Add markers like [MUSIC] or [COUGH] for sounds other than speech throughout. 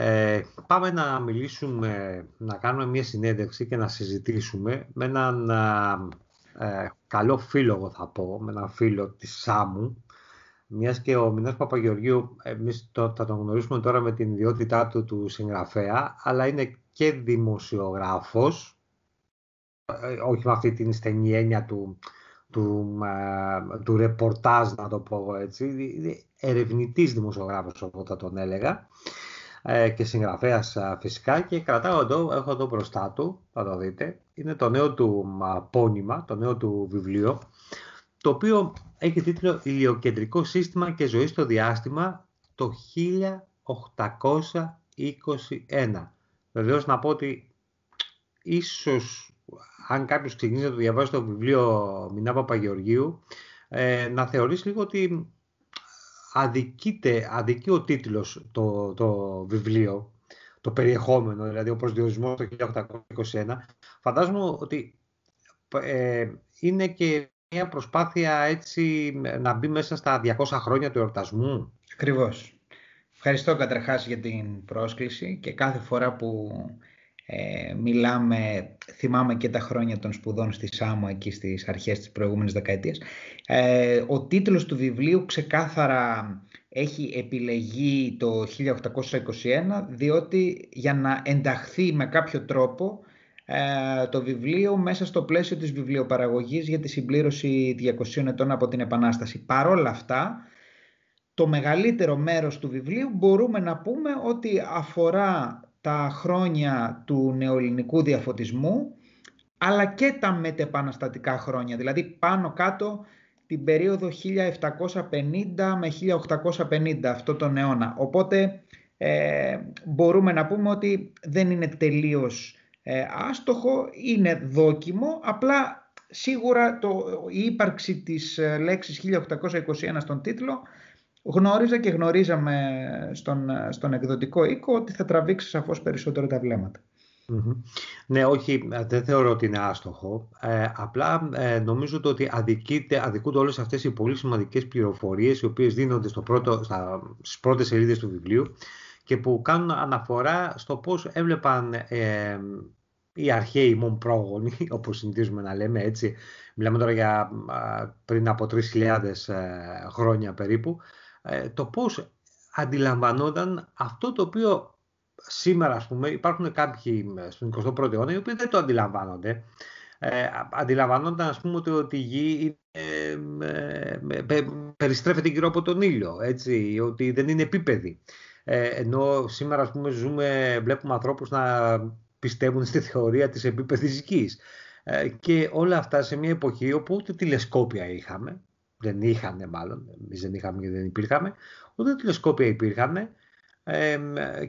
Ε, πάμε να μιλήσουμε, να κάνουμε μια συνέντευξη και να συζητήσουμε με έναν ε, καλό φίλο, θα πω, με έναν φίλο της Σάμου, μιας και ο Μινάς Παπαγεωργίου, εμείς το, θα τον γνωρίσουμε τώρα με την ιδιότητά του του συγγραφέα, αλλά είναι και δημοσιογράφος, ε, όχι με αυτή την στενή έννοια του, του, του ρεπορτάζ, να το πω έτσι, ερευνητής δημοσιογράφος, όπως θα τον έλεγα, ε, και συγγραφέας ε, φυσικά και κρατάω εδώ, έχω εδώ μπροστά του, θα το δείτε. Είναι το νέο του πόνημα, το νέο του βιβλίο, το οποίο έχει τίτλο «Ηλιοκεντρικό σύστημα και ζωή στο διάστημα το 1821». Βεβαίως να πω ότι ίσως αν κάποιος ξεκινήσει να το διαβάσει το βιβλίο Μινά Παπαγεωργίου, ε, να θεωρήσει λίγο ότι αδικείται, αδικεί ο τίτλος το, το βιβλίο, το περιεχόμενο, δηλαδή ο προσδιορισμός το 1821. Φαντάζομαι ότι ε, είναι και μια προσπάθεια έτσι να μπει μέσα στα 200 χρόνια του εορτασμού. Ακριβώς. Ευχαριστώ καταρχάς για την πρόσκληση και κάθε φορά που ε, μιλάμε, θυμάμαι και τα χρόνια των σπουδών στη Σάμο εκεί στις αρχές της προηγούμενης δεκαετίας. Ε, ο τίτλος του βιβλίου ξεκάθαρα έχει επιλεγεί το 1821 διότι για να ενταχθεί με κάποιο τρόπο ε, το βιβλίο μέσα στο πλαίσιο της βιβλιοπαραγωγής για τη συμπλήρωση 200 ετών από την Επανάσταση. Παρόλα αυτά, το μεγαλύτερο μέρος του βιβλίου μπορούμε να πούμε ότι αφορά τα χρόνια του νεοελληνικού διαφωτισμού αλλά και τα μετεπαναστατικά χρόνια, δηλαδή πάνω κάτω την περίοδο 1750 με 1850 αυτό τον αιώνα. Οπότε ε, μπορούμε να πούμε ότι δεν είναι τελείως ε, άστοχο, είναι δόκιμο, απλά σίγουρα το, η ύπαρξη της ε, λέξης 1821 στον τίτλο γνώριζα και γνωρίζαμε στον, στον εκδοτικό οίκο ότι θα τραβήξει σαφώς περισσότερο τα βλέμματα. Ναι, όχι, δεν θεωρώ ότι είναι άστοχο. Ε, απλά ε, νομίζω ότι αδικείται, αδικούνται όλες αυτές οι πολύ σημαντικές πληροφορίες οι οποίες δίνονται στο πρώτο, στα, στις πρώτες σελίδες του βιβλίου και που κάνουν αναφορά στο πώς έβλεπαν ε, οι αρχαίοι μον πρόγονοι, [LAUGHS] όπως συνηθίζουμε να λέμε έτσι, μιλάμε τώρα για πριν από 3.000 ε, χρόνια περίπου, ε, το πώς αντιλαμβανόταν αυτό το οποίο σήμερα ας πούμε υπάρχουν κάποιοι ε, στον 21ο αιώνα οι οποίοι δεν το αντιλαμβάνονται. Ε, αντιλαμβανόταν ας πούμε ότι, η γη ε, περιστρέφεται γύρω από τον ήλιο, έτσι, ότι δεν είναι επίπεδη. Ε, ενώ σήμερα ας πούμε ζούμε, βλέπουμε ανθρώπους να πιστεύουν στη θεωρία της επίπεδης γης. και όλα αυτά σε μια εποχή όπου ούτε τηλεσκόπια είχαμε, δεν είχαν μάλλον, εμείς δεν είχαμε και δεν υπήρχαμε, ούτε τηλεσκόπια υπήρχαν ε,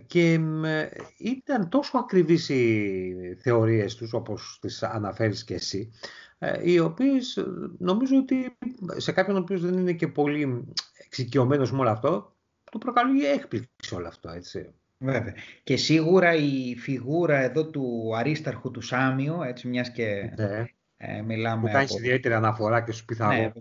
και ήταν τόσο ακριβείς οι θεωρίες τους όπως τις αναφέρεις και εσύ ε, οι οποίες ε, νομίζω ότι σε κάποιον ο οποίος δεν είναι και πολύ εξοικειωμένος με όλο αυτό του προκαλεί έκπληξη όλο αυτό έτσι. Βέβαια. Και σίγουρα η φιγούρα εδώ του αρίσταρχου του Σάμιο, έτσι μιας και ναι. ε, μιλάμε... Που κάνει από... ιδιαίτερη αναφορά και στους ναι,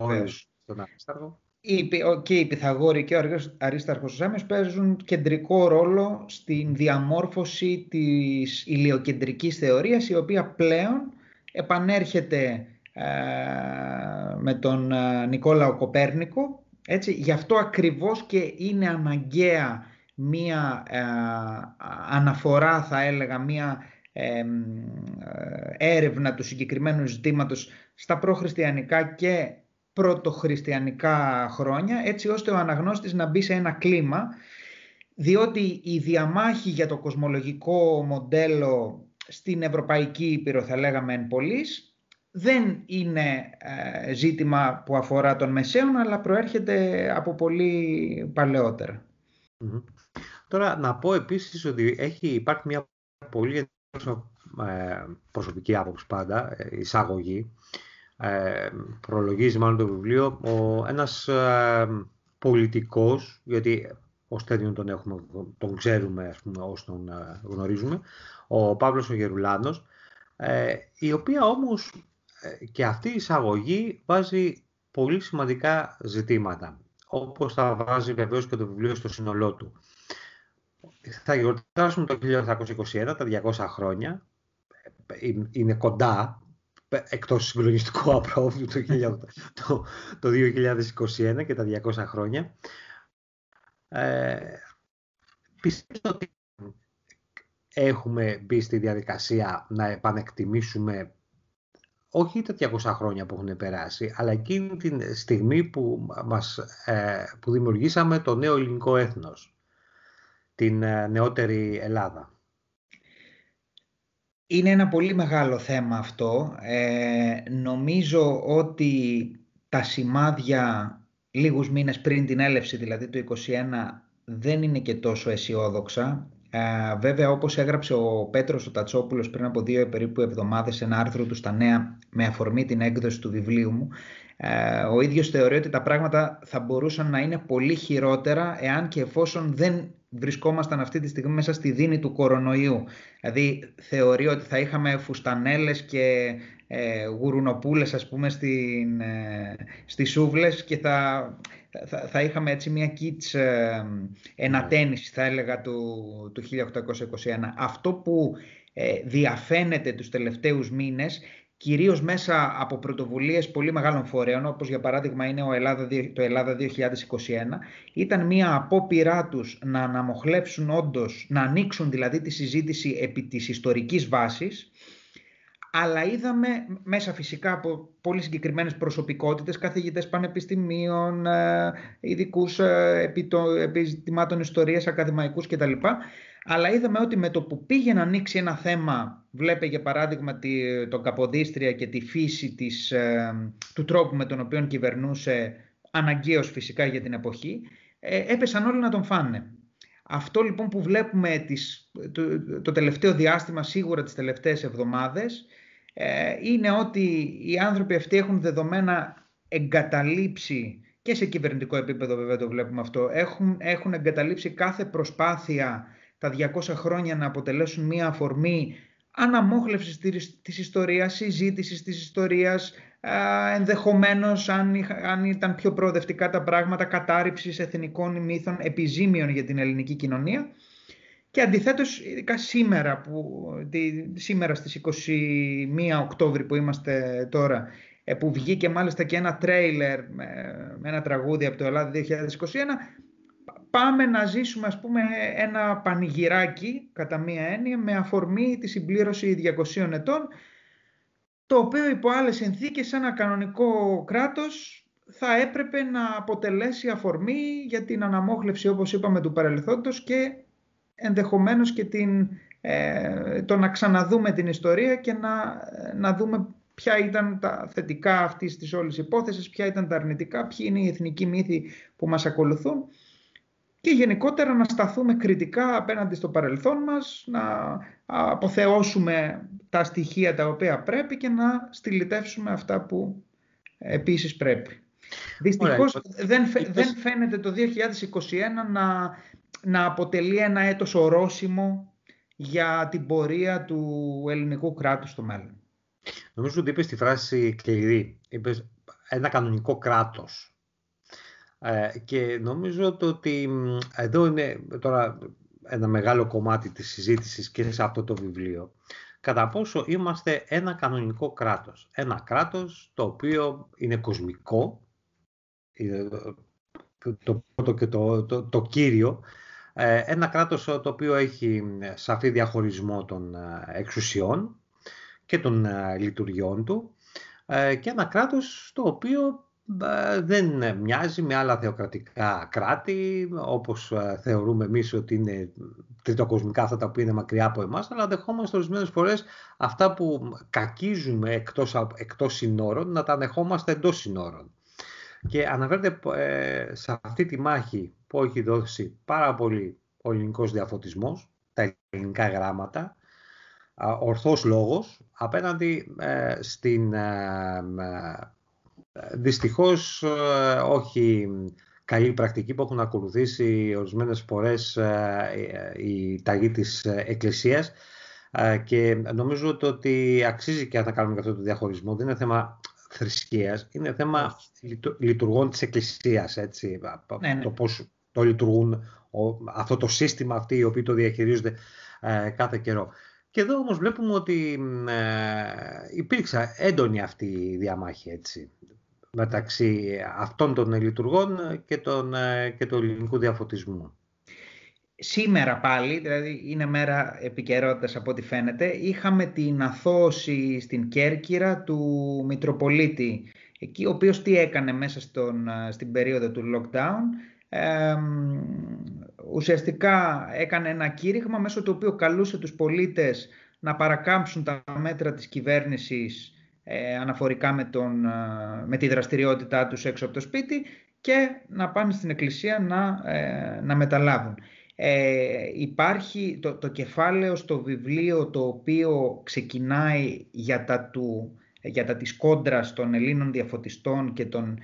και οι Πυθαγόροι και ο Αρίσταρχος Ζάμιος παίζουν κεντρικό ρόλο στην διαμόρφωση της ηλιοκεντρικής θεωρίας η οποία πλέον επανέρχεται ε, με τον ε, Νικόλαο Κοπέρνικο. Έτσι. Γι' αυτό ακριβώς και είναι αναγκαία μία ε, αναφορά θα έλεγα, μία έρευνα του συγκεκριμένου ζητήματος στα προχριστιανικά και πρωτοχριστιανικά χρόνια, έτσι ώστε ο αναγνώστης να μπει σε ένα κλίμα, διότι η διαμάχη για το κοσμολογικό μοντέλο στην Ευρωπαϊκή Ήπειρο, θα λέγαμε εν δεν είναι ε, ζήτημα που αφορά τον Μεσαίων, αλλά προέρχεται από πολύ Τώρα να πω επίσης ότι έχει, υπάρχει μια πολύ ε, προσωπική άποψη πάντα, ε, εισαγωγή, ε, προλογίζει μάλλον το βιβλίο, ο, ένας πολιτικός, γιατί ο τέτοιον τον, έχουμε, τον ξέρουμε ας πούμε, ως τον γνωρίζουμε, ο Παύλος ο Γερουλάνος, ε, η οποία όμως και αυτή η εισαγωγή βάζει πολύ σημαντικά ζητήματα, όπως θα βάζει βεβαίως και το βιβλίο στο σύνολό του. Θα γιορτάσουμε το 1821, τα 200 χρόνια, είναι κοντά εκτός συγκλονιστικού [LAUGHS] απρόβλου το, το, το 2021 και τα 200 χρόνια. Ε, πιστεύω ότι έχουμε μπει στη διαδικασία να επανεκτιμήσουμε όχι τα 200 χρόνια που έχουν περάσει, αλλά εκείνη τη στιγμή που, μας, ε, που δημιουργήσαμε το νέο ελληνικό έθνος, την ε, νεότερη Ελλάδα. Είναι ένα πολύ μεγάλο θέμα αυτό. Ε, νομίζω ότι τα σημάδια λίγους μήνες πριν την έλευση, δηλαδή του 2021, δεν είναι και τόσο αισιόδοξα. Ε, βέβαια, όπως έγραψε ο Πέτρος ο Τατσόπουλος πριν από δύο περίπου εβδομάδες ένα άρθρο του στα Νέα με αφορμή την έκδοση του βιβλίου μου, ε, ο ίδιος θεωρεί ότι τα πράγματα θα μπορούσαν να είναι πολύ χειρότερα εάν και εφόσον δεν βρισκόμασταν αυτή τη στιγμή μέσα στη δίνη του κορονοϊού. Δηλαδή θεωρεί ότι θα είχαμε φουστανέλες και ε, γουρουνοπούλες ας πούμε στην, ε, στις σούβλες και θα, θα, θα είχαμε έτσι μια κίτς ε, ενατένιση θα έλεγα του, του 1821. Αυτό που ε, διαφαίνεται τους τελευταίους μήνες κυρίως μέσα από πρωτοβουλίες πολύ μεγάλων φορέων, όπως για παράδειγμα είναι ο Ελλάδα, το Ελλάδα 2021, ήταν μια απόπειρά τους να αναμοχλέψουν όντως, να ανοίξουν δηλαδή τη συζήτηση επί της ιστορικής βάσης, αλλά είδαμε μέσα φυσικά από πολύ συγκεκριμένες προσωπικότητες, καθηγητές πανεπιστημίων, ε, ειδικούς ε, επιζητημάτων ιστορίας, ακαδημαϊκούς κτλ. Αλλά είδαμε ότι με το που πήγε να ανοίξει ένα θέμα, βλέπε για παράδειγμα τη, τον Καποδίστρια και τη φύση της, ε, του τρόπου με τον οποίο κυβερνούσε, αναγκαίως φυσικά για την εποχή, ε, έπεσαν όλοι να τον φάνε. Αυτό λοιπόν που βλέπουμε τις, το, τελευταίο διάστημα, σίγουρα τις τελευταίες εβδομάδες, ε, είναι ότι οι άνθρωποι αυτοί έχουν δεδομένα εγκαταλείψει και σε κυβερνητικό επίπεδο βέβαια το βλέπουμε αυτό, έχουν, έχουν εγκαταλείψει κάθε προσπάθεια τα 200 χρόνια να αποτελέσουν μία αφορμή αναμόχλευσης της ιστορίας, συζήτησης της ιστορίας, ενδεχομένως αν, ήταν πιο προοδευτικά τα πράγματα, κατάρριψης εθνικών μύθων επιζήμιων για την ελληνική κοινωνία. Και αντιθέτως, ειδικά σήμερα, που, σήμερα στις 21 Οκτώβρη που είμαστε τώρα, ε, που βγήκε μάλιστα και ένα τρέιλερ με ένα τραγούδι από το Ελλάδα 2021, πάμε να ζήσουμε ας πούμε ένα πανηγυράκι κατά μία έννοια με αφορμή τη συμπλήρωση 200 ετών το οποίο υπό άλλες συνθήκες ένα κανονικό κράτος θα έπρεπε να αποτελέσει αφορμή για την αναμόχλευση όπως είπαμε του παρελθόντος και ενδεχομένως και την, ε, το να ξαναδούμε την ιστορία και να, ε, να δούμε ποια ήταν τα θετικά αυτής της όλης υπόθεσης, ποια ήταν τα αρνητικά, ποιοι είναι οι εθνικοί μύθοι που μας ακολουθούν και γενικότερα να σταθούμε κριτικά απέναντι στο παρελθόν μας, να αποθεώσουμε τα στοιχεία τα οποία πρέπει και να στυλιτεύσουμε αυτά που επίσης πρέπει. Δυστυχώς λοιπόν, δεν, δεν φαίνεται το 2021 να, να αποτελεί ένα έτος ορόσημο για την πορεία του ελληνικού κράτους στο μέλλον. Νομίζω ότι είπες τη φράση κλειδί. Είπες ένα κανονικό κράτος. Ε, και νομίζω το ότι εδώ είναι τώρα ένα μεγάλο κομμάτι της συζήτησης και σε αυτό το βιβλίο. Κατά πόσο είμαστε ένα κανονικό κράτος. Ένα κράτος το οποίο είναι κοσμικό, ε, το πρώτο και το, το, το κύριο, ε, ένα κράτος το οποίο έχει σαφή διαχωρισμό των εξουσιών και των λειτουργιών του και ένα κράτος το οποίο δεν ε, μοιάζει με άλλα θεοκρατικά κράτη, όπως ε, θεωρούμε εμείς ότι είναι τριτοκοσμικά αυτά τα οποία είναι μακριά από εμάς, αλλά δεχόμαστε ορισμένες φορές αυτά που κακίζουμε εκτός, εκτός συνόρων, να τα ανεχόμαστε εντός συνόρων. Και αναφέρεται ε, σε αυτή τη μάχη που έχει δώσει πάρα πολύ ο ελληνικός διαφωτισμός, τα ελληνικά γράμματα, ορθός λόγος απέναντι στην Δυστυχώς ε, όχι καλή πρακτική που έχουν ακολουθήσει ορισμένες φορές η ε, ταγή της Εκκλησίας ε, και νομίζω ότι αξίζει και να κάνουμε αυτό το διαχωρισμό. Δεν είναι θέμα θρησκείας, είναι θέμα λειτουργών της Εκκλησίας, έτσι, ναι, ναι. το πώς το λειτουργούν αυτό το σύστημα αυτοί οι οποίοι το διαχειρίζονται κάθε καιρό. Και εδώ όμως βλέπουμε ότι ε, υπήρξε έντονη αυτή η διαμάχη έτσι, μεταξύ αυτών των λειτουργών και, ε, και του ελληνικού διαφωτισμού. Σήμερα πάλι, δηλαδή είναι μέρα επικαιρότητας από ό,τι φαίνεται, είχαμε την αθώωση στην Κέρκυρα του Μητροπολίτη, εκεί, ο οποίος τι έκανε μέσα στον, ε, στην περίοδο του lockdown, ουσιαστικά έκανε ένα κήρυγμα μέσω του οποίου καλούσε τους πολίτες να παρακάμψουν τα μέτρα της κυβέρνησης ε, αναφορικά με, τον, ε, με τη δραστηριότητά τους έξω από το σπίτι και να πάνε στην εκκλησία να, ε, να μεταλάβουν. Ε, υπάρχει το, το κεφάλαιο στο βιβλίο το οποίο ξεκινάει για τα, του, για τα της κόντρας των Ελλήνων διαφωτιστών και των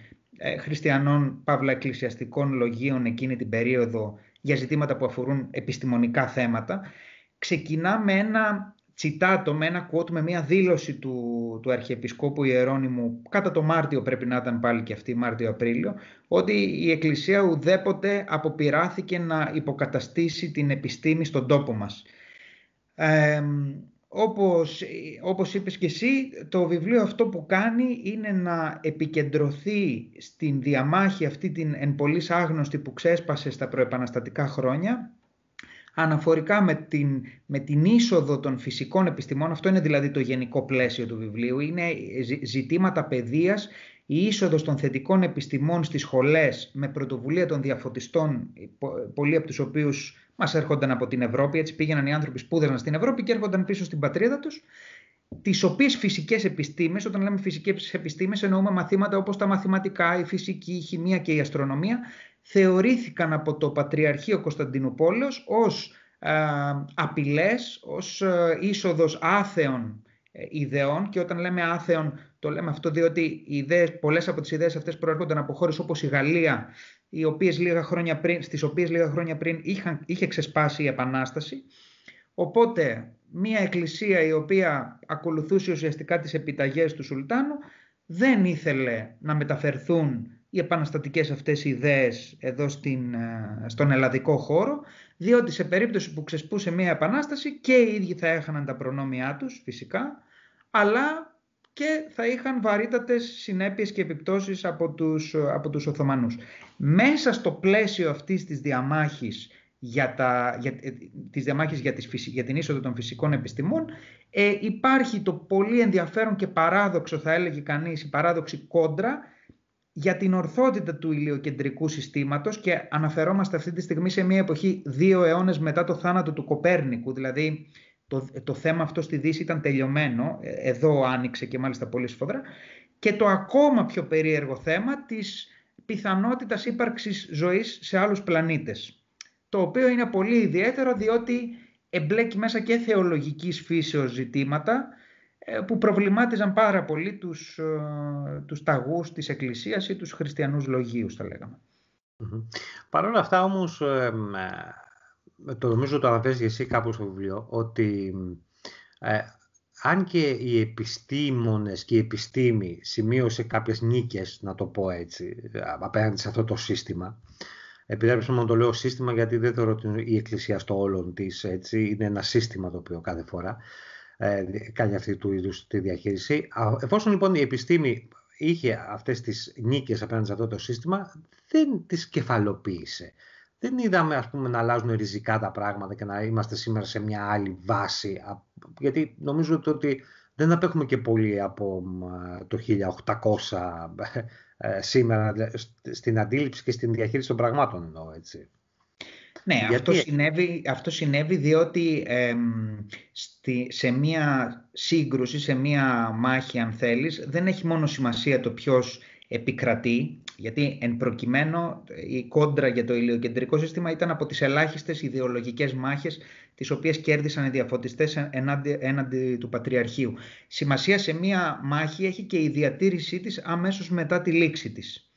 χριστιανών παύλα εκκλησιαστικών λογίων εκείνη την περίοδο για ζητήματα που αφορούν επιστημονικά θέματα, ξεκινά με ένα τσιτάτο, με ένα quote, με μια δήλωση του, του Αρχιεπισκόπου Ιερώνυμου, κατά το Μάρτιο πρέπει να ήταν πάλι και αυτή, Μάρτιο-Απρίλιο, ότι η Εκκλησία ουδέποτε αποπειράθηκε να υποκαταστήσει την επιστήμη στον τόπο μας όπως, όπως είπες και εσύ, το βιβλίο αυτό που κάνει είναι να επικεντρωθεί στην διαμάχη αυτή την εν πολλής άγνωστη που ξέσπασε στα προεπαναστατικά χρόνια, αναφορικά με την, με την είσοδο των φυσικών επιστημών, αυτό είναι δηλαδή το γενικό πλαίσιο του βιβλίου, είναι ζητήματα παιδείας η είσοδος των θετικών επιστημών στις σχολές με πρωτοβουλία των διαφωτιστών, πολλοί από τους οποίους μας έρχονταν από την Ευρώπη, έτσι πήγαιναν οι άνθρωποι σπούδαζαν στην Ευρώπη και έρχονταν πίσω στην πατρίδα τους, τις οποίες φυσικές επιστήμες, όταν λέμε φυσικές επιστήμες εννοούμε μαθήματα όπως τα μαθηματικά, η φυσική, η χημεία και η αστρονομία, θεωρήθηκαν από το Πατριαρχείο Κωνσταντινούπολεως ως απειλέ, απειλές, ως ε, άθεων ε, ιδεών και όταν λέμε άθεων το λέμε αυτό διότι πολλέ πολλές από τις ιδέες αυτές προέρχονταν από χώρες όπως η Γαλλία, οι οποίες λίγα χρόνια πριν, στις οποίες λίγα χρόνια πριν είχαν, είχε ξεσπάσει η Επανάσταση. Οπότε μια εκκλησία η οποία ακολουθούσε ουσιαστικά τις επιταγές του Σουλτάνου δεν ήθελε να μεταφερθούν οι επαναστατικές αυτές οι ιδέες εδώ στην, ε, στον ελλαδικό χώρο, διότι σε περίπτωση που ξεσπούσε μια επανάσταση και οι ίδιοι θα έχαναν τα προνόμια τους φυσικά, αλλά και θα είχαν βαρύτατες συνέπειες και επιπτώσεις από τους, από τους Οθωμανούς. Μέσα στο πλαίσιο αυτής της διαμάχης για, για, ε, για, την είσοδο των φυσικών επιστημών ε, υπάρχει το πολύ ενδιαφέρον και παράδοξο θα έλεγε κανείς, η παράδοξη κόντρα για την ορθότητα του ηλιοκεντρικού συστήματος και αναφερόμαστε αυτή τη στιγμή σε μια εποχή δύο αιώνες μετά το θάνατο του Κοπέρνικου, δηλαδή το, το θέμα αυτό στη Δύση ήταν τελειωμένο, ε, εδώ άνοιξε και μάλιστα πολύ σφοδρά. Και το ακόμα πιο περίεργο θέμα της πιθανότητας ύπαρξης ζωής σε άλλους πλανήτες. Το οποίο είναι πολύ ιδιαίτερο διότι εμπλέκει μέσα και θεολογικής φύσεως ζητήματα ε, που προβλημάτιζαν πάρα πολύ τους, ε, τους ταγούς της Εκκλησίας ή τους χριστιανούς λογίους, θα λεγαμε Παρ' όλα αυτά όμως ε, το νομίζω το αναφέρεις και εσύ κάπου στο βιβλίο, ότι ε, αν και οι επιστήμονες και η επιστήμη σημείωσε κάποιες νίκες, να το πω έτσι, απέναντι σε αυτό το σύστημα, επιτρέψτε μου να το λέω σύστημα γιατί δεν θεωρώ ότι η Εκκλησία στο όλον της, έτσι, είναι ένα σύστημα το οποίο κάθε φορά ε, κάνει αυτή του είδους τη διαχείριση. Εφόσον λοιπόν η επιστήμη είχε αυτές τις νίκες απέναντι σε αυτό το σύστημα, δεν τις κεφαλοποίησε δεν είδαμε ας πούμε, να αλλάζουν ριζικά τα πράγματα και να είμαστε σήμερα σε μια άλλη βάση. Γιατί νομίζω ότι δεν απέχουμε και πολύ από το 1800 ε, σήμερα στην αντίληψη και στην διαχείριση των πραγμάτων εννοώ έτσι. Ναι, αυτό, συνέβη, αυτό συνέβη διότι στη, σε μία σύγκρουση, σε μία μάχη αν θέλεις, δεν έχει μόνο σημασία το ποιος επικρατεί, γιατί εν προκειμένου ε, η κόντρα για το ηλιοκεντρικό σύστημα ήταν από τις ελάχιστες ιδεολογικές μάχες τις οποίες κέρδισαν οι διαφωτιστές ενάντι, του Πατριαρχείου. Σημασία σε μία μάχη έχει και η διατήρησή της αμέσως μετά τη λήξη της.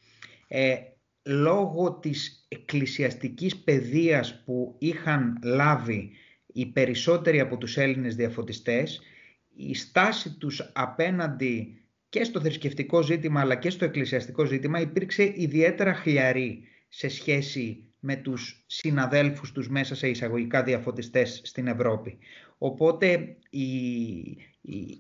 Ε, λόγω της εκκλησιαστικής παιδείας που είχαν λάβει οι περισσότεροι από τους Έλληνες διαφωτιστές, η στάση τους απέναντι και στο θρησκευτικό ζήτημα αλλά και στο εκκλησιαστικό ζήτημα υπήρξε ιδιαίτερα χλιαρή σε σχέση με τους συναδέλφους τους μέσα σε εισαγωγικά διαφωτιστές στην Ευρώπη. Οπότε η,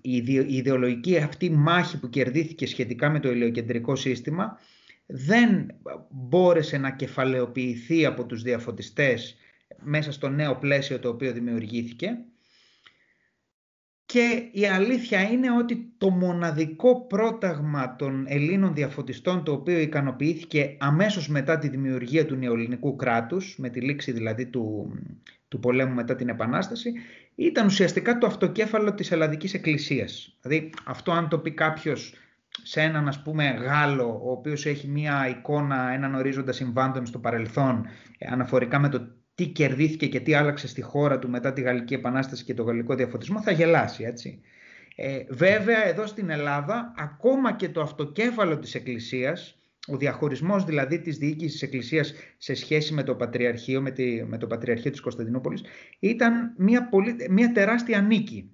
η, ιδεολογική αυτή μάχη που κερδίθηκε σχετικά με το ηλιοκεντρικό σύστημα δεν μπόρεσε να κεφαλαιοποιηθεί από τους διαφωτιστές μέσα στο νέο πλαίσιο το οποίο δημιουργήθηκε και η αλήθεια είναι ότι το μοναδικό πρόταγμα των Ελλήνων διαφωτιστών το οποίο ικανοποιήθηκε αμέσως μετά τη δημιουργία του νεοελληνικού κράτους, με τη λήξη δηλαδή του, του πολέμου μετά την Επανάσταση, ήταν ουσιαστικά το αυτοκέφαλο της Ελλαδικής Εκκλησίας. Δηλαδή αυτό αν το πει κάποιος σε έναν ας πούμε Γάλλο ο οποίος έχει μία εικόνα, έναν ορίζοντα συμβάντων στο παρελθόν ε, αναφορικά με το τι κερδίθηκε και τι άλλαξε στη χώρα του μετά τη Γαλλική Επανάσταση και το γαλλικό διαφωτισμό, θα γελάσει, έτσι. Ε, βέβαια, εδώ στην Ελλάδα, ακόμα και το αυτοκέφαλο της Εκκλησίας, ο διαχωρισμός δηλαδή της διοίκησης της Εκκλησίας σε σχέση με το Πατριαρχείο, με, τη, με το Πατριαρχείο της Κωνσταντινούπολης, ήταν μια, μια τεράστια νίκη.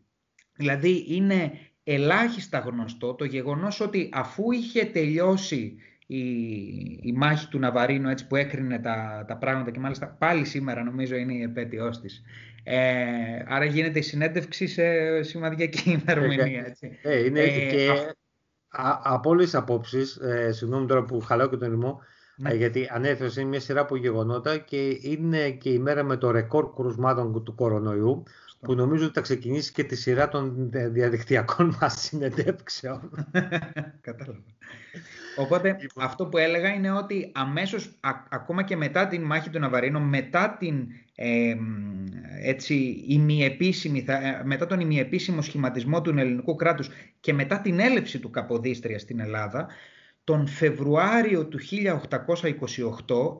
Δηλαδή, είναι ελάχιστα γνωστό το γεγονός ότι αφού είχε τελειώσει η, η μάχη του Ναβαρίνου έτσι που έκρινε τα, τα πράγματα και μάλιστα πάλι σήμερα νομίζω είναι η επέτειός της. Ε, άρα γίνεται η συνέντευξη σε σημαδιακή [LAUGHS] ημερομηνία. Ε, έτσι. Ε, είναι ε, και από όλες τις απόψεις, ε, συγγνώμη τώρα που χαλάω και τον ναι. ε, γιατί ανέφερε είναι μια σειρά από γεγονότα και είναι και η μέρα με το ρεκόρ κρουσμάτων του κορονοϊού που νομίζω ότι θα ξεκινήσει και τη σειρά των διαδικτυακών [LAUGHS] μας συνεντεύξεων. [LAUGHS] Κατάλαβα. Οπότε λοιπόν. αυτό που έλεγα είναι ότι αμέσως, ακόμα και μετά την μάχη του Ναβαρίνο, μετά, την, ε, έτσι, ημιεπίσημη, ε, μετά τον ημιεπίσημο σχηματισμό του ελληνικού κράτους και μετά την έλευση του Καποδίστρια στην Ελλάδα, τον Φεβρουάριο του 1828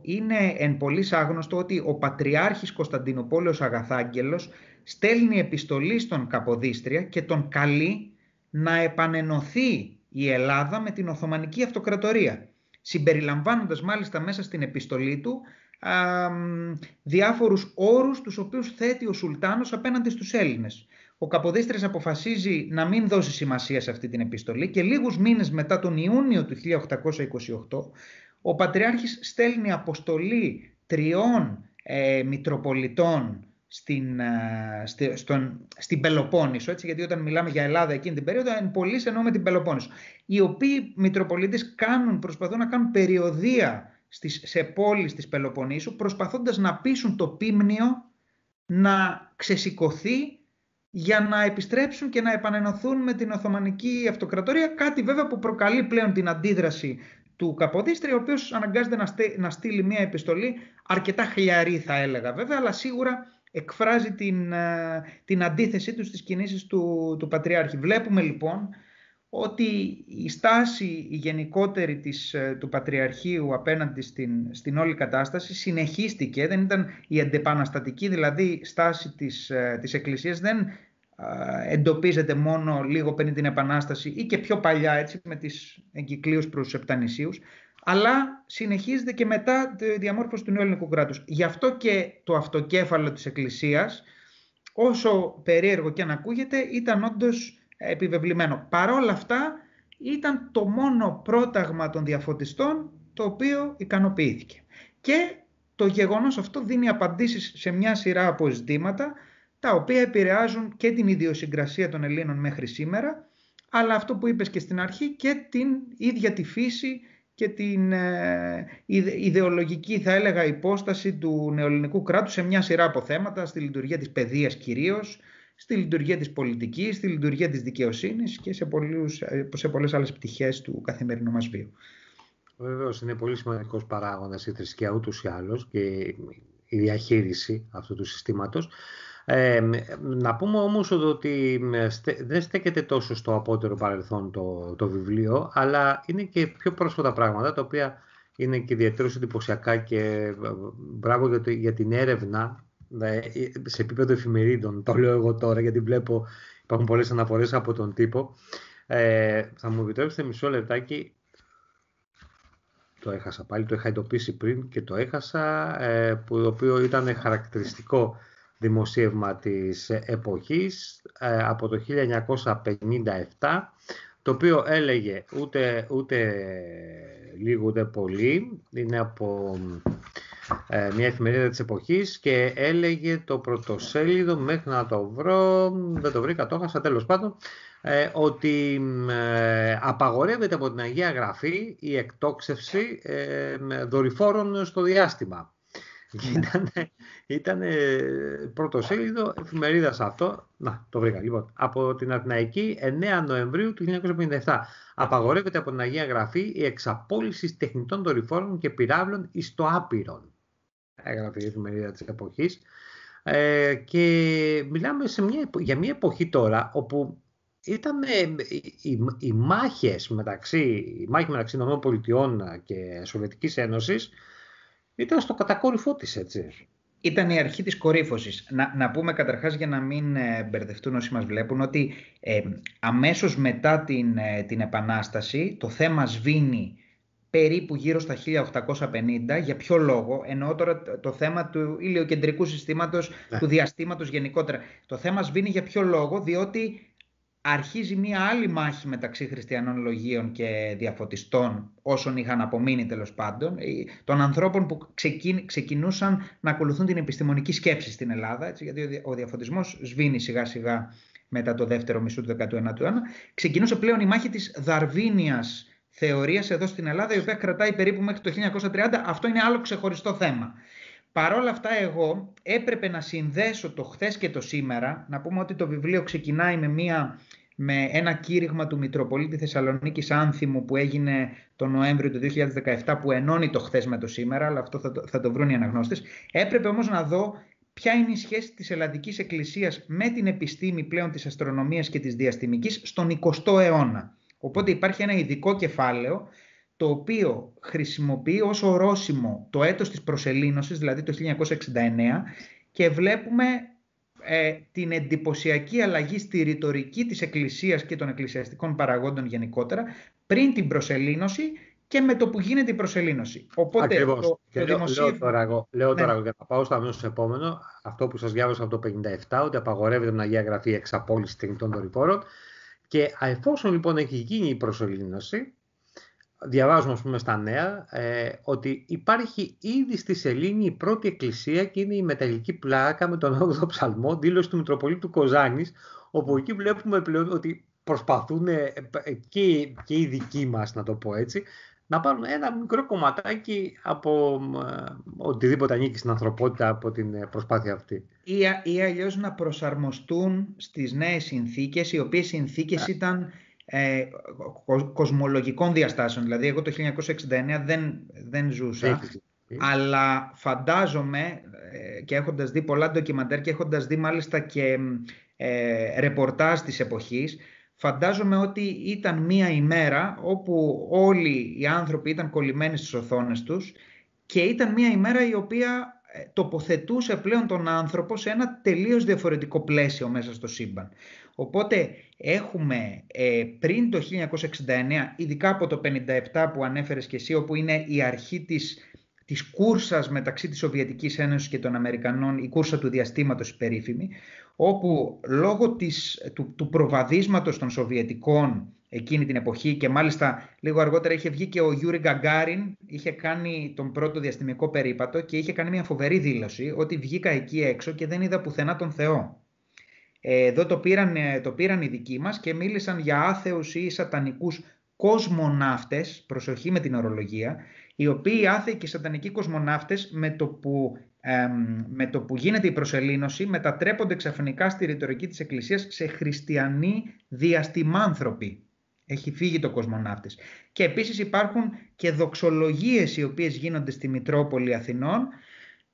είναι εν πολύς άγνωστο ότι ο Πατριάρχης Κωνσταντινοπόλεως Αγαθάγγελος στέλνει επιστολή στον Καποδίστρια και τον καλεί να επανενωθεί η Ελλάδα με την Οθωμανική Αυτοκρατορία, συμπεριλαμβάνοντας μάλιστα μέσα στην επιστολή του α, διάφορους όρους τους οποίους θέτει ο Σουλτάνος απέναντι στους Έλληνες ο Καποδίστρης αποφασίζει να μην δώσει σημασία σε αυτή την επιστολή και λίγους μήνες μετά τον Ιούνιο του 1828 ο Πατριάρχης στέλνει αποστολή τριών ε, μητροπολιτών στην, ε, στη, στον, στην Πελοπόννησο, έτσι, γιατί όταν μιλάμε για Ελλάδα εκείνη την περίοδο, εν σε εννοούμε την Πελοπόννησο, οι οποίοι Μητροπολίτες προσπαθούν να κάνουν περιοδία σε πόλεις της Πελοποννήσου, προσπαθώντας να πείσουν το πίμνιο να ξεσηκωθεί για να επιστρέψουν και να επανενωθούν με την Οθωμανική Αυτοκρατορία, κάτι βέβαια που προκαλεί πλέον την αντίδραση του Καποδίστρη, ο οποίος αναγκάζεται να, να στείλει μια επιστολή αρκετά χλιαρή θα έλεγα βέβαια, αλλά σίγουρα εκφράζει την, ε, την αντίθεσή του στις κινήσεις του, του Πατριάρχη. Βλέπουμε λοιπόν ότι η στάση η γενικότερη της, ε, του Πατριαρχείου απέναντι στην, στην όλη κατάσταση συνεχίστηκε, δεν ήταν η αντεπαναστατική δηλαδή στάση της, ε, της Εκκλησίας δεν εντοπίζεται μόνο λίγο πριν την Επανάσταση ή και πιο παλιά έτσι με τις εγκυκλίους προς τους Επτανησίους αλλά συνεχίζεται και μετά τη διαμόρφωση του νέου ελληνικού κράτους. Γι' αυτό και το αυτοκέφαλο της Εκκλησίας όσο περίεργο και αν ακούγεται ήταν όντως επιβεβλημένο. Παρόλα αυτά ήταν το μόνο πρόταγμα των διαφωτιστών το οποίο ικανοποιήθηκε. Και το γεγονός αυτό δίνει απαντήσεις σε μια σειρά από ζητήματα τα οποία επηρεάζουν και την ιδιοσυγκρασία των Ελλήνων μέχρι σήμερα αλλά αυτό που είπες και στην αρχή και την ίδια τη φύση και την ε, ιδεολογική θα έλεγα υπόσταση του νεοελληνικού κράτους σε μια σειρά από θέματα, στη λειτουργία της παιδείας κυρίως, στη λειτουργία της πολιτικής, στη λειτουργία της δικαιοσύνης και σε, πολλούς, ε, σε πολλές άλλες πτυχές του καθημερινού μας βίου. Βεβαίως είναι πολύ σημαντικός παράγοντας η θρησκεία ούτως ή άλλως και η διαχείριση αυτού του συστήματος. Ε, να πούμε όμως ότι ε, δεν στέκεται τόσο στο απότερο παρελθόν το, το βιβλίο, αλλά είναι και πιο πρόσφατα πράγματα, τα οποία είναι και ιδιαίτερως εντυπωσιακά και ε, μπράβο για την έρευνα ναι, ε, σε επίπεδο εφημερίδων, το λέω εγώ τώρα γιατί βλέπω υπάρχουν πολλές αναφορές από τον τύπο. Ε, θα μου επιτρέψετε μισό λεπτάκι. Το έχασα πάλι, το είχα εντοπίσει πριν και το έχασα, ε, που, το οποίο ήταν χαρακτηριστικό δημοσίευμα της εποχής ε, από το 1957, το οποίο έλεγε ούτε, ούτε λίγο ούτε πολύ, είναι από ε, μια εφημερίδα της εποχής και έλεγε το πρωτοσέλιδο μέχρι να το βρω, δεν το βρήκα, το έχασα τέλος πάντων, ε, ότι ε, απαγορεύεται από την Αγία Γραφή η εκτόξευση ε, δορυφόρων στο διάστημα. Ήταν, ναι. ήταν πρωτοσέλιδο εφημερίδας αυτό. Να, το βρήκα. Λοιπόν, από την Αθηναϊκή 9 Νοεμβρίου του 1957. Απαγορεύεται από την Αγία Γραφή η εξαπόλυση τεχνητών δορυφόρων και πυράβλων εις το άπειρον έγραφε η εφημερίδα της εποχής. Ε, και μιλάμε για μια εποχή τώρα όπου ήταν ε, οι, οι, μάχες μεταξύ, η μάχη μεταξύ πολιτιών και Σοβιετικής Ένωσης ήταν στο κατακόρυφό της, έτσι. Ήταν η αρχή της κορύφωσης. Να, πούμε καταρχάς για να μην ε, μπερδευτούν όσοι μας βλέπουν ότι ε, αμέσως μετά την, την Επανάσταση το θέμα σβήνει περίπου γύρω στα 1850. Για ποιο λόγο, εννοώ τώρα το θέμα του ηλιοκεντρικού συστήματος, ναι. του διαστήματος γενικότερα. Το θέμα σβήνει για ποιο λόγο, διότι αρχίζει μία άλλη μάχη μεταξύ χριστιανών λογίων και διαφωτιστών, όσων είχαν απομείνει τέλος πάντων, ε, των ανθρώπων που ξεκινούσαν να ακολουθούν την επιστημονική σκέψη στην Ελλάδα, έτσι, γιατί ο διαφωτισμός σβήνει σιγά σιγά μετά το δεύτερο μισό του 19ου αιώνα, ξεκινούσε πλέον η μάχη της Δαρβίνιας θεωρία εδώ στην Ελλάδα, η οποία κρατάει περίπου μέχρι το 1930. Αυτό είναι άλλο ξεχωριστό θέμα. Παρ' όλα αυτά, εγώ έπρεπε να συνδέσω το χθες και το σήμερα. Να πούμε ότι το βιβλίο ξεκινάει με, μια, με ένα κήρυγμα του Μητροπολίτη Θεσσαλονίκης Άνθιμου που έγινε το Νοέμβριο του 2017, που ενώνει το χθες με το σήμερα, αλλά αυτό θα το, θα το βρουν οι αναγνώστες. Έπρεπε όμως να δω ποια είναι η σχέση της Ελλαδικής Εκκλησίας με την επιστήμη πλέον της αστρονομίας και της διαστημικής στον 20ο αιώνα. Οπότε υπάρχει ένα ειδικό κεφάλαιο το οποίο χρησιμοποιεί ως ορόσημο το έτος της προσελήνωσης, δηλαδή το 1969, και βλέπουμε ε, την εντυπωσιακή αλλαγή στη ρητορική της Εκκλησίας και των εκκλησιαστικών παραγόντων γενικότερα, πριν την προσελήνωση και με το που γίνεται η προσελήνωση. Οπότε Ακριβώς. το, και λέω, δημοσίευμα... λέω τώρα εγώ, λέω ναι. για να πάω στο αμέσως επόμενο, αυτό που σας διάβασα από το 1957 ότι απαγορεύεται την Αγία Γραφή εξ απόλυσης των δορυφόρων, και εφόσον λοιπόν έχει γίνει η προσωλήνωση, διαβάζουμε ας πούμε στα νέα ε, ότι υπάρχει ήδη στη Σελήνη η πρώτη εκκλησία και είναι η μεταλλική πλάκα με τον 8ο ψαλμό, δήλωση του Μητροπολίτου Κοζάνης, όπου εκεί βλέπουμε πλέον ότι προσπαθούν ε, ε, και, και οι δικοί μας, να το πω έτσι, να πάρουν ένα μικρό κομματάκι από ε, οτιδήποτε ανήκει στην ανθρωπότητα από την ε, προσπάθεια αυτή. Ή, ή αλλιώς να προσαρμοστούν στις νέες συνθήκες, οι οποίες συνθήκες ήταν ε, κοσμολογικών διαστάσεων. Δηλαδή, εγώ το 1969 δεν, δεν ζούσα, αλλά φαντάζομαι ε, και έχοντας δει πολλά ντοκιμαντέρ και έχοντας δει μάλιστα και ε, ρεπορτάζ της εποχής, Φαντάζομαι ότι ήταν μία ημέρα όπου όλοι οι άνθρωποι ήταν κολλημένοι στις οθόνες τους και ήταν μία ημέρα η οποία ε, τοποθετούσε πλέον τον άνθρωπο σε ένα τελείως διαφορετικό πλαίσιο μέσα στο σύμπαν. Οπότε έχουμε ε, πριν το 1969, ειδικά από το 1957 που ανέφερες και εσύ, όπου είναι η αρχή της, της κούρσας μεταξύ της Σοβιετικής Ένωσης και των Αμερικανών, η κούρσα του διαστήματος περίφημη, όπου λόγω της, του, του προβαδίσματος των Σοβιετικών εκείνη την εποχή και μάλιστα λίγο αργότερα είχε βγει και ο Γιούρι Γκαγκάριν, είχε κάνει τον πρώτο διαστημικό περίπατο και είχε κάνει μια φοβερή δήλωση ότι βγήκα εκεί έξω και δεν είδα πουθενά τον Θεό. Εδώ το πήραν, ε, το πήραν οι δικοί μας και μίλησαν για άθεους ή σατανικούς κοσμοναύτες, προσοχή με την ορολογία, οι οποίοι άθεοι και σατανικοί κοσμοναύτες με το που ε, με το που γίνεται η προσελήνωση μετατρέπονται ξαφνικά στη ρητορική της Εκκλησίας σε χριστιανοί διαστημάνθρωποι. Έχει φύγει το κοσμοναύτης. Και επίσης υπάρχουν και δοξολογίες οι οποίες γίνονται στη Μητρόπολη Αθηνών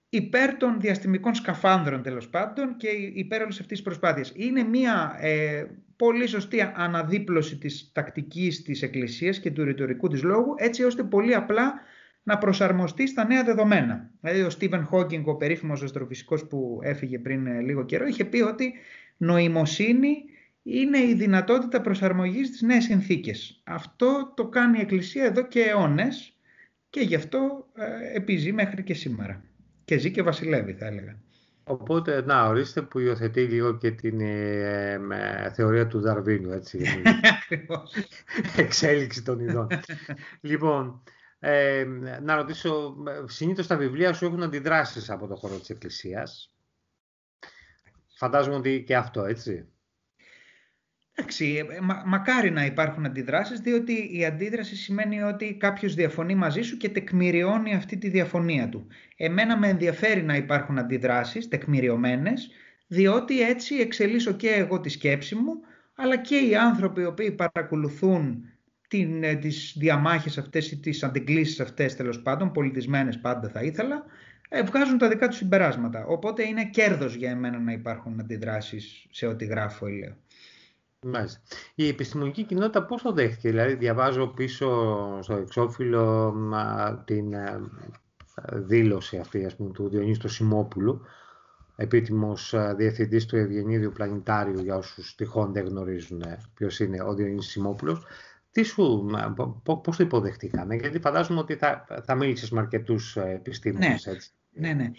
υπέρ των διαστημικών σκαφάνδρων τέλος πάντων και υπέρ όλες αυτής της προσπάθειας. Είναι μια ε, πολύ σωστή αναδίπλωση της τακτικής της Εκκλησίας και του ρητορικού της λόγου έτσι ώστε πολύ απλά να προσαρμοστεί στα νέα δεδομένα. Δηλαδή, ο Στίβεν Χόγκινγκ, ο περίφημος αστροφυσικός που έφυγε πριν ε, λίγο καιρό, είχε πει ότι νοημοσύνη είναι η δυνατότητα προσαρμογής στις νέες συνθήκες. Αυτό το κάνει η Εκκλησία εδώ και αιώνες και γι' αυτό ε, επιζεί μέχρι και σήμερα. Και ζει και βασιλεύει θα έλεγα. Οπότε, να, ορίστε που υιοθετεί λίγο και την ε, θεωρία του Δαρβίνου, έτσι. [LAUGHS] Εξέλιξη των ειδών. [LAUGHS] λοιπόν, ε, να ρωτήσω, ε, συνήθως τα βιβλία σου έχουν αντιδράσεις από το χώρο της Εκκλησίας. Φαντάζομαι ότι και αυτό, έτσι. Εντάξει, ε, μα, μακάρι να υπάρχουν αντιδράσεις, διότι η αντίδραση σημαίνει ότι κάποιος διαφωνεί μαζί σου και τεκμηριώνει αυτή τη διαφωνία του. Εμένα με ενδιαφέρει να υπάρχουν αντιδράσεις τεκμηριωμένες, διότι έτσι εξελίσσω και εγώ τη σκέψη μου, αλλά και οι άνθρωποι οι οποίοι παρακολουθούν την, ε, τις διαμάχες αυτές ή τις αντιγκλήσεις αυτές τέλος πάντων, πολιτισμένες πάντα θα ήθελα, ε, βγάζουν τα δικά τους συμπεράσματα. Οπότε είναι κέρδος για εμένα να υπάρχουν αντιδράσεις σε ό,τι γράφω ή λέω. Μάλιστα. Η επιστημονική κοινότητα πώς το δέχτηκε, δηλαδή διαβάζω πίσω στο εξώφυλλο την ε, δήλωση αυτή ας πούμε, του Διονύστου Σιμόπουλου, επίτιμος διευθυντής του Ευγενίδιου Πλανητάριου για εμενα να υπαρχουν αντιδρασεις σε οτι γραφω η λεω η επιστημονικη κοινοτητα πως το δεχτηκε δηλαδη διαβαζω πισω τυχόν δεν γνωρίζουν ποιος είναι ο Διονύσης Σιμόπουλος τι σου, πώς το υποδεχτήκανε, γιατί φαντάζομαι ότι θα, θα μίλησες με αρκετούς ε, επιστήμονες ναι. έτσι. Ναι, ναι.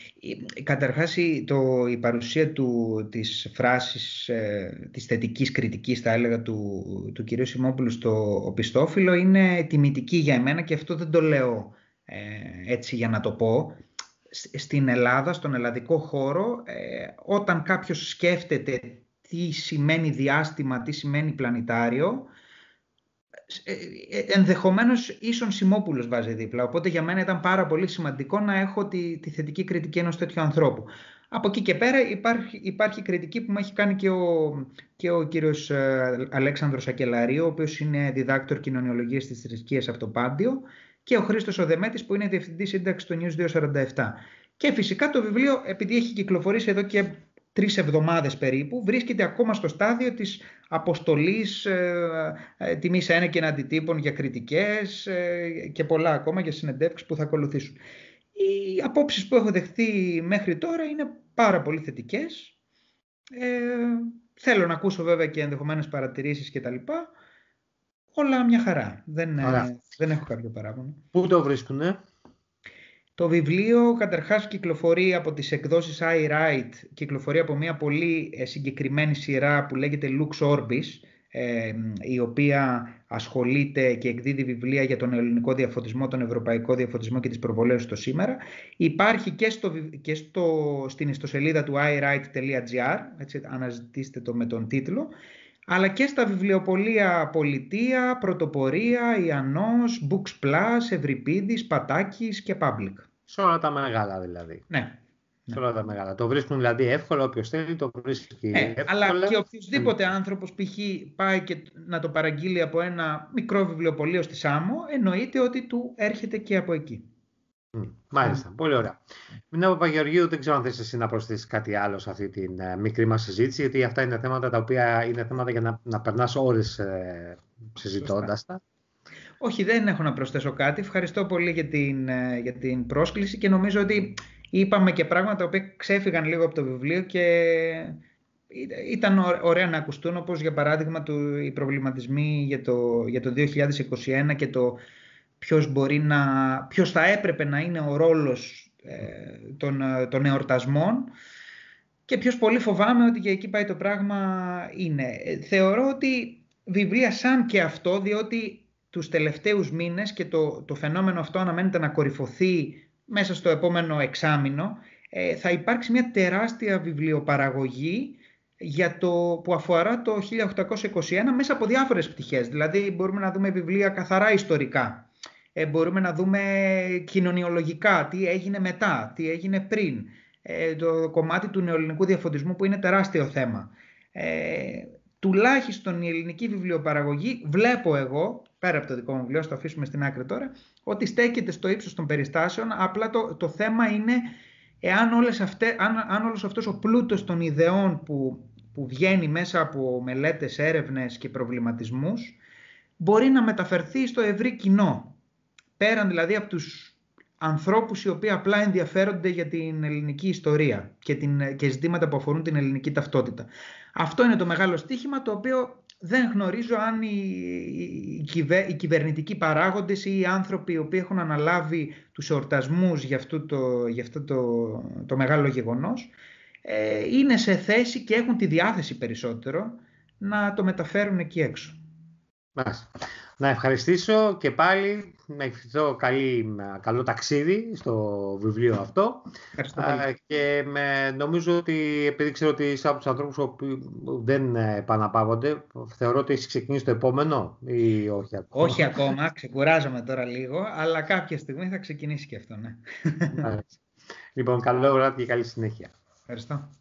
Καταρχάς η, το, η παρουσία του, της φράσης, ε, της θετικής κριτικής, θα έλεγα, του, του κυρίου Σιμόπουλου στο οπιστόφυλλο είναι τιμητική για εμένα και αυτό δεν το λέω ε, έτσι για να το πω. Στην Ελλάδα, στον ελλαδικό χώρο, όταν κάποιος σκέφτεται τι σημαίνει διάστημα, τι σημαίνει πλανητάριο, ε, ε, ε, Ενδεχομένως ίσον Σιμόπουλος βάζει δίπλα. Οπότε για μένα ήταν πάρα πολύ σημαντικό να έχω τη, θετική κριτική ενός τέτοιου ανθρώπου. Από εκεί και πέρα υπάρχει, υπάρχει κριτική που μου έχει κάνει και ο, και ο κύριος Αλέξανδρος Ακελαρίου, ο οποίος είναι διδάκτορ κοινωνιολογίας της θρησκείας Αυτοπάντιο και ο Χρήστος Οδεμέτης που είναι διευθυντής σύνταξης του News 247. Και φυσικά το βιβλίο, επειδή έχει κυκλοφορήσει εδώ και Τρεις εβδομάδες περίπου, βρίσκεται ακόμα στο στάδιο της αποστολής ε, ε ένα και αντιτύπων για κριτικές ε, και πολλά ακόμα για συνεντεύξεις που θα ακολουθήσουν. Οι απόψεις που έχω δεχθεί μέχρι τώρα είναι πάρα πολύ θετικές. Ε, θέλω να ακούσω βέβαια και ενδεχομένες παρατηρήσεις κτλ. Όλα μια χαρά. Δεν, ε, δεν έχω κάποιο παράπονο. Πού το βρίσκουνε? Το βιβλίο καταρχάς κυκλοφορεί από τις εκδόσεις I Write, κυκλοφορεί από μια πολύ ε, συγκεκριμένη σειρά που λέγεται Lux Orbis, ε, η οποία ασχολείται και εκδίδει βιβλία για τον ελληνικό διαφωτισμό, τον ευρωπαϊκό διαφωτισμό και τις προβολές στο σήμερα. Υπάρχει και, στο, και στο, στην ιστοσελίδα του iWrite.gr, αναζητήστε το με τον τίτλο αλλά και στα βιβλιοπολία Πολιτεία, Πρωτοπορία, Ιαννός, Books Plus, Ευρυπίδης, Πατάκης και Public. Σε όλα τα μεγάλα δηλαδή. Ναι. Σε ναι. όλα τα μεγάλα. Το βρίσκουν δηλαδή εύκολο όποιος θέλει το βρίσκει ε, εύκολα. Αλλά και οποιοδήποτε άνθρωπος π.χ. πάει και να το παραγγείλει από ένα μικρό βιβλιοπωλείο στη Σάμο, εννοείται ότι του έρχεται και από εκεί. Μάλιστα. Πολύ ωραία. από Παπαγεωργίου, δεν ξέρω αν θες εσύ να προσθέσεις κάτι άλλο σε αυτή τη ε, μικρή μας συζήτηση, γιατί αυτά είναι θέματα τα οποία είναι θέματα για να, να περνάς ώρες ε, συζητώντας τα. Όχι, δεν έχω να προσθέσω κάτι. Ευχαριστώ πολύ για την, ε, για την πρόσκληση και νομίζω ότι είπαμε και πράγματα τα οποία ξέφυγαν λίγο από το βιβλίο και ήταν ωραία να ακουστούν, όπως για παράδειγμα οι προβληματισμοί για το, για το 2021 και το ποιος, μπορεί να, ποιος θα έπρεπε να είναι ο ρόλος ε, των, ε, των εορτασμών και ποιος πολύ φοβάμαι ότι και εκεί πάει το πράγμα είναι. Ε, θεωρώ ότι βιβλία σαν και αυτό, διότι τους τελευταίους μήνες και το, το φαινόμενο αυτό αναμένεται να κορυφωθεί μέσα στο επόμενο εξάμηνο, θα υπάρξει μια τεράστια βιβλιοπαραγωγή για το, που αφορά το 1821 μέσα από διάφορες πτυχές. Δηλαδή μπορούμε να δούμε βιβλία καθαρά ιστορικά ε, μπορούμε να δούμε κοινωνιολογικά τι έγινε μετά, τι έγινε πριν, ε, το κομμάτι του νεοελληνικού διαφωτισμού που είναι τεράστιο θέμα. Ε, τουλάχιστον η ελληνική βιβλιοπαραγωγή, βλέπω εγώ, πέρα από το δικό μου βιβλίο, το αφήσουμε στην άκρη τώρα, ότι στέκεται στο ύψος των περιστάσεων, απλά το, θέμα είναι εάν όλες αν, αν όλος αυτός ο πλούτος των ιδεών που, που βγαίνει μέσα από μελέτες, έρευνες και προβληματισμούς, μπορεί να μεταφερθεί στο ευρύ κοινό πέραν δηλαδή από τους ανθρώπους οι οποίοι απλά ενδιαφέρονται για την ελληνική ιστορία και, την, και ζητήματα που αφορούν την ελληνική ταυτότητα. Αυτό είναι το μεγάλο στίχημα το οποίο δεν γνωρίζω αν οι, κυβερνητικοί παράγοντες ή οι άνθρωποι οι οποίοι έχουν αναλάβει τους ορτασμούς για αυτό το, για το, το μεγάλο γεγονός ε, είναι σε θέση και έχουν τη διάθεση περισσότερο να το μεταφέρουν εκεί έξω. Μάλιστα. Να ευχαριστήσω και πάλι, να ευχηθώ καλή, καλό ταξίδι στο βιβλίο αυτό. Α, και με, νομίζω ότι επειδή ξέρω ότι είσαι από τους ανθρώπους που δεν επαναπαύονται, θεωρώ ότι έχεις ξεκινήσει το επόμενο ή όχι ακόμα. Όχι ακόμα, ξεκουράζομαι τώρα λίγο, αλλά κάποια στιγμή θα ξεκινήσει και αυτό, ναι. λοιπόν, καλό βράδυ και καλή συνέχεια. Ευχαριστώ.